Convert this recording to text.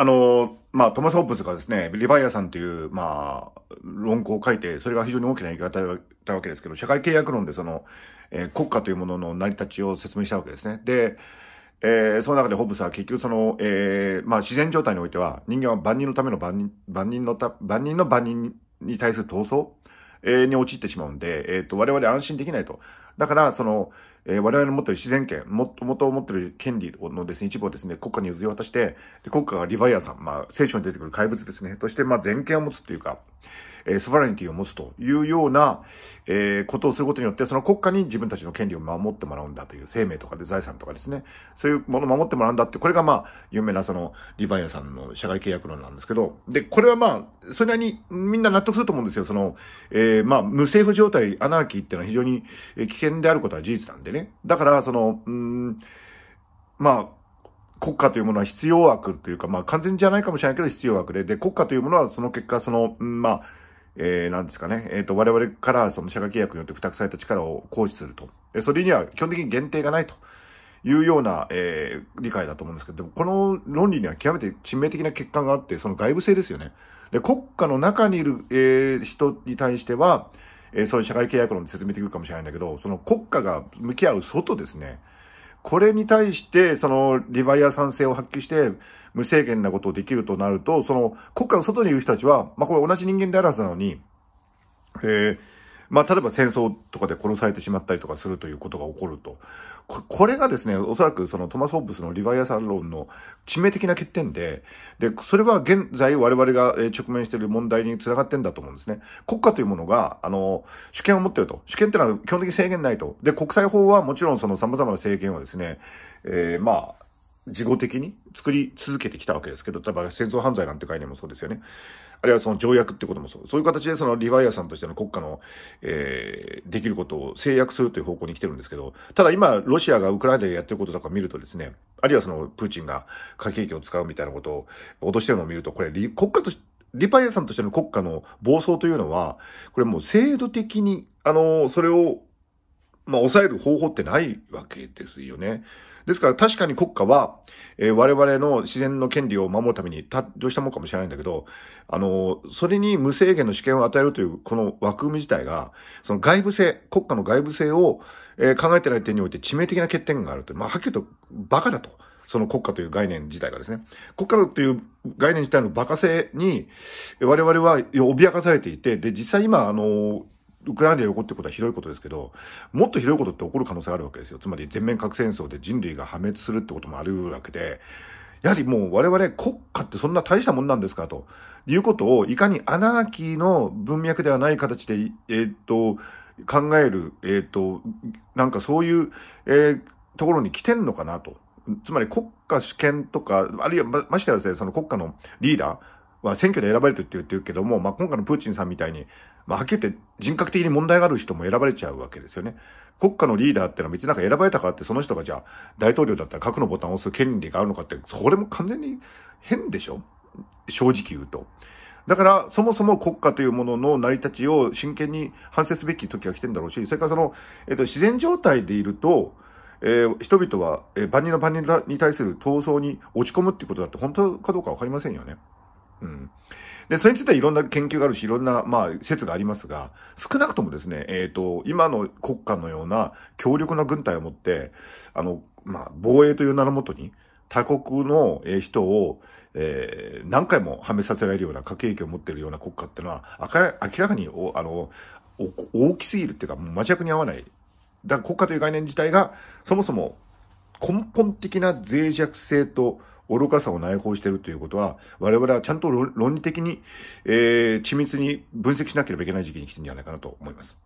あの、まあ、トマス・ホップスがですね、リヴァイアさんという、まあ、論考を書いて、それが非常に大きな言いをだったわけですけど、社会契約論でその、えー、国家というものの成り立ちを説明したわけですね。で、えー、その中でホブスは結局その、えー、まあ自然状態においては、人間は万人のための万人、万人のた、万人の万人に対する闘争、えー、に陥ってしまうんで、えっ、ー、と、我々安心できないと。だから、その、えー、我々の持ってる自然権、もともと持ってる権利のですね、一部をですね、国家に譲り渡して、で国家がリヴァイアさん、まあ、聖書に出てくる怪物ですね、として、まあ、全権を持つというか、えソバレニティを持つというような、えことをすることによって、その国家に自分たちの権利を守ってもらうんだという、生命とかで財産とかですね、そういうものを守ってもらうんだって、これがまあ、有名なその、リヴァイアさんの社外契約論なんですけど、で、これはまあ、それなりにみんな納得すると思うんですよ。その、えー、まあ、無政府状態、アナーキーっていうのは非常に危険であることは事実なんでね。だから、その、うん、まあ、国家というものは必要悪というか、まあ完全じゃないかもしれないけど必要悪で、で、国家というものはその結果、その、まあ、えー、なんですかね、えっ、ー、と、我々からその社会契約によって付託された力を行使すると。で、それには基本的に限定がないというような、えー、理解だと思うんですけど、でもこの論理には極めて致命的な欠陥があって、その外部性ですよね。で、国家の中にいる、えー、人に対しては、えー、そういう社会契約論で説明できるかもしれないんだけど、その国家が向き合う外ですね、これに対して、その、リバイア賛成を発揮して、無制限なことをできるとなると、その、国家の外にいる人たちは、まあ、これ同じ人間であるはずなのに、えー、まあ、例えば戦争とかで殺されてしまったりとかするということが起こると。これがですね、おそらくそのトマス・ホップスのリバイアサロンの致命的な欠点で、で、それは現在我々が直面している問題につながってんだと思うんですね。国家というものが、あの、主権を持っていると。主権というのは基本的に制限ないと。で、国際法はもちろんその様々な制限はですね、えー、まあ、事後的に作り続けてきたわけですけど、例えば戦争犯罪なんて概念もそうですよね。あるいはその条約ってこともそう。そういう形でそのリファイアさんとしての国家の、えー、できることを制約するという方向に来てるんですけど、ただ今、ロシアがウクライナでやってることとか見るとですね、あるいはそのプーチンが核兵器を使うみたいなことを脅してるのを見ると、これ、国家として、リファイアさんとしての国家の暴走というのは、これもう制度的に、あの、それを、まあ、抑える方法ってないわけですよね。ですから確かに国家は、えー、我々の自然の権利を守るために誕生したものかもしれないんだけど、あのー、それに無制限の主権を与えるという、この枠組み自体が、その外部性、国家の外部性を、えー、考えてない点において致命的な欠点があると。まあ、はっきりと、バカだと。その国家という概念自体がですね。国家という概念自体の馬鹿性に、我々は脅かされていて、で、実際今、あのー、ウクライナで起こってることはひどいことですけど、もっとひどいことって起こる可能性があるわけですよ。つまり全面核戦争で人類が破滅するってこともあるわけで、やはりもう我々国家ってそんな大したもんなんですかということを、いかにアナーキーの文脈ではない形で、えー、っと、考える、えー、っと、なんかそういう、えー、ところに来てんのかなと。つまり国家主権とか、あるいはま、ましてはですね、その国家のリーダーは選挙で選ばれてるって言ってるけども、まあ、今回のプーチンさんみたいに、まあ、はっきり言って人格的に問題がある人も選ばれちゃうわけですよね。国家のリーダーってのは別になんか選ばれたからってその人がじゃあ大統領だったら核のボタンを押す権利があるのかって、それも完全に変でしょ正直言うと。だから、そもそも国家というものの成り立ちを真剣に反省すべき時が来てるんだろうし、それからその、えっ、と、自然状態でいると、えー、人々は、えー、万人の万人に対する闘争に落ち込むってことだって本当かどうかわかりませんよね。で、それについてはいろんな研究があるし、いろんな、まあ、説がありますが、少なくともですね、えっ、ー、と、今の国家のような強力な軍隊を持って、あの、まあ、防衛という名のもとに、他国の人を、えー、何回もはめさせられるような核兵器を持っているような国家っていうのは、明らかにお、あの、大きすぎるっていうか、もうに合わない。だから国家という概念自体が、そもそも根本的な脆弱性と愚かさを内包しているということは、我々はちゃんと論理的に、えー、緻密に分析しなければいけない時期に来てるんじゃないかなと思います。